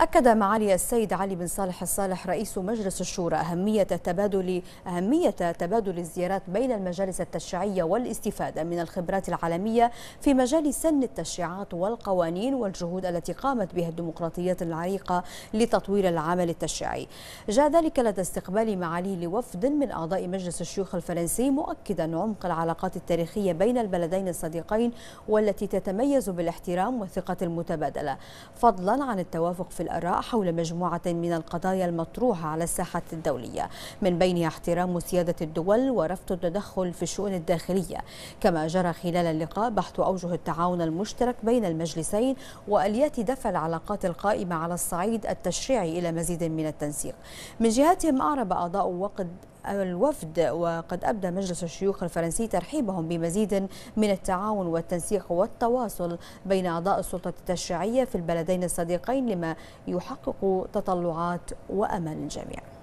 أكد معالي السيد علي بن صالح الصالح رئيس مجلس الشورى أهمية تبادل أهمية تبادل الزيارات بين المجالس التشريعية والاستفادة من الخبرات العالمية في مجال سن التشريعات والقوانين والجهود التي قامت بها الديمقراطيات العريقة لتطوير العمل التشريعي. جاء ذلك لدى استقبال معاليه لوفد من أعضاء مجلس الشيوخ الفرنسي مؤكدا عمق العلاقات التاريخية بين البلدين الصديقين والتي تتميز بالاحترام والثقة المتبادلة فضلا عن التوافق في الآراء حول مجموعة من القضايا المطروحة على الساحة الدولية من بينها احترام سيادة الدول ورفض التدخل في الشؤون الداخلية كما جرى خلال اللقاء بحث أوجه التعاون المشترك بين المجلسين وأليات دفع العلاقات القائمة على الصعيد التشريعي إلى مزيد من التنسيق من جهتهم أعرب أعضاء وقد الوفد وقد أبدى مجلس الشيوخ الفرنسي ترحيبهم بمزيد من التعاون والتنسيق والتواصل بين أعضاء السلطة التشريعية في البلدين الصديقين لما يحقق تطلعات وأمل الجميع